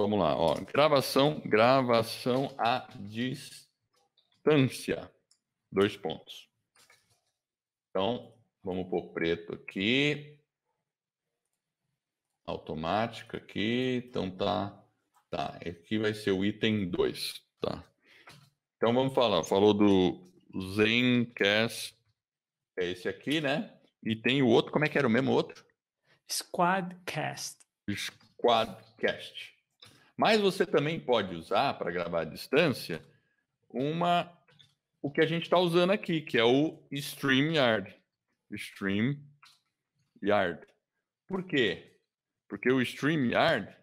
Vamos lá, ó. Gravação, gravação à distância. Dois pontos. Então, vamos pôr preto aqui. Automática aqui. Então tá. Tá. Aqui vai ser o item 2. Tá. Então vamos falar. Falou do Zencast. É esse aqui, né? E tem o outro, como é que era o mesmo outro? Squadcast. Squadcast. Mas você também pode usar para gravar à distância uma o que a gente está usando aqui, que é o StreamYard. StreamYard. Por quê? Porque o StreamYard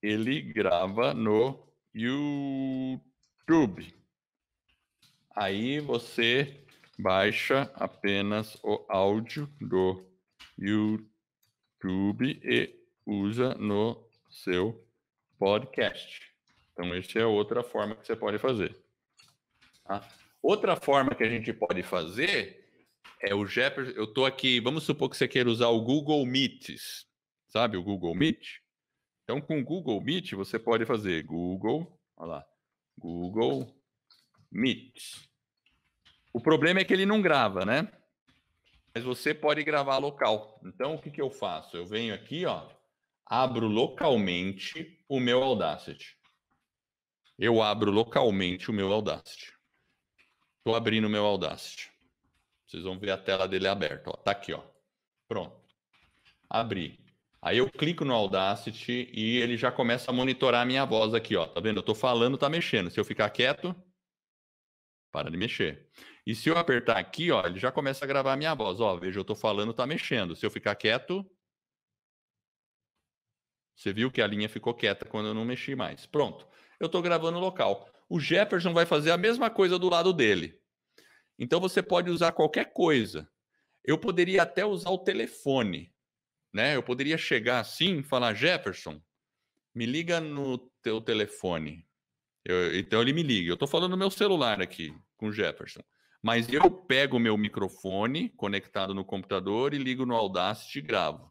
ele grava no YouTube. Aí você baixa apenas o áudio do YouTube e usa no seu podcast. Então, essa é outra forma que você pode fazer. Tá? Outra forma que a gente pode fazer é o Jefferson. Eu estou aqui, vamos supor que você queira usar o Google Meets, sabe o Google Meet? Então, com o Google Meet, você pode fazer Google, olha lá, Google Meet. O problema é que ele não grava, né? Mas você pode gravar local. Então, o que, que eu faço? Eu venho aqui, ó, abro localmente o meu Audacity. Eu abro localmente o meu Audacity. Estou abrindo o meu Audacity. Vocês vão ver a tela dele aberta. Está aqui, ó. Pronto. Abri. Aí eu clico no Audacity e ele já começa a monitorar a minha voz aqui, ó. Tá vendo? Eu estou falando, está mexendo. Se eu ficar quieto, para de mexer. E se eu apertar aqui, ó, ele já começa a gravar a minha voz. Ó, veja, eu estou falando, está mexendo. Se eu ficar quieto, você viu que a linha ficou quieta quando eu não mexi mais. Pronto. Eu estou gravando local. O Jefferson vai fazer a mesma coisa do lado dele. Então você pode usar qualquer coisa. Eu poderia até usar o telefone, né? Eu poderia chegar assim e falar: Jefferson, me liga no teu telefone. Eu, então ele me liga. Eu estou falando no meu celular aqui com o Jefferson. Mas eu pego o meu microfone conectado no computador e ligo no Audacity e gravo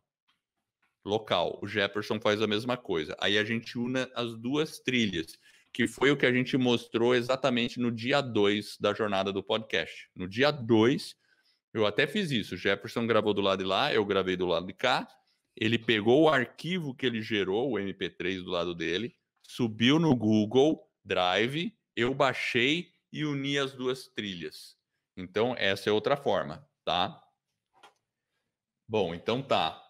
local. O Jefferson faz a mesma coisa. Aí a gente une as duas trilhas, que foi o que a gente mostrou exatamente no dia 2 da jornada do podcast. No dia 2, eu até fiz isso. O Jefferson gravou do lado de lá, eu gravei do lado de cá. Ele pegou o arquivo que ele gerou, o MP3 do lado dele, subiu no Google Drive, eu baixei e uni as duas trilhas. Então, essa é outra forma, tá? Bom, então tá.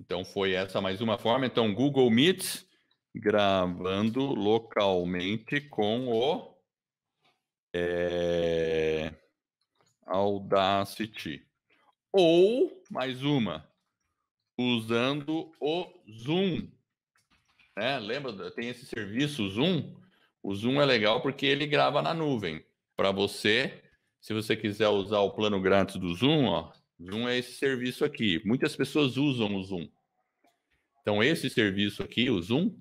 Então foi essa mais uma forma. Então, Google Meets gravando localmente com o é, Audacity. Ou, mais uma, usando o Zoom. Né? Lembra, tem esse serviço, o Zoom? O Zoom é legal porque ele grava na nuvem. Para você, se você quiser usar o plano grátis do Zoom, ó, Zoom é esse serviço aqui. Muitas pessoas usam o Zoom. Então, esse serviço aqui, o Zoom,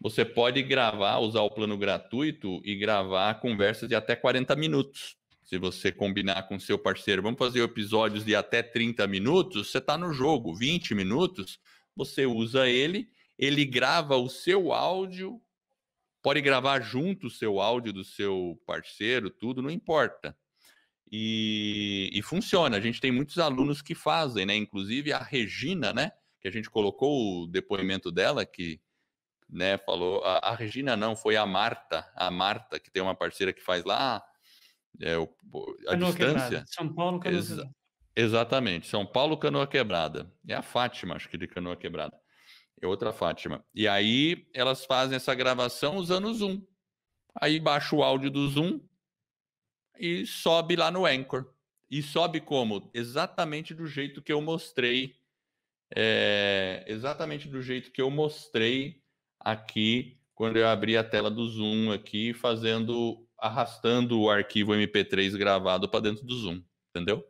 você pode gravar, usar o plano gratuito e gravar conversas de até 40 minutos. Se você combinar com seu parceiro, vamos fazer episódios de até 30 minutos, você está no jogo. 20 minutos, você usa ele, ele grava o seu áudio, pode gravar junto o seu áudio do seu parceiro, tudo, não importa. E, e, funciona. A gente tem muitos alunos que fazem, né? Inclusive a Regina, né? Que a gente colocou o depoimento dela, que né, falou. A, a Regina não, foi a Marta, a Marta, que tem uma parceira que faz lá é, o, a Canoa distância. Quebrada. São Paulo, Canoa Quebrada. Exatamente, São Paulo, Canoa Quebrada. É a Fátima, acho que de Canoa Quebrada. É outra Fátima. E aí elas fazem essa gravação usando o Zoom. Aí baixa o áudio do Zoom, e sobe lá no Anchor. E sobe como? Exatamente do jeito que eu mostrei. É, exatamente do jeito que eu mostrei aqui quando eu abri a tela do Zoom aqui, fazendo, arrastando o arquivo MP3 gravado para dentro do Zoom, entendeu?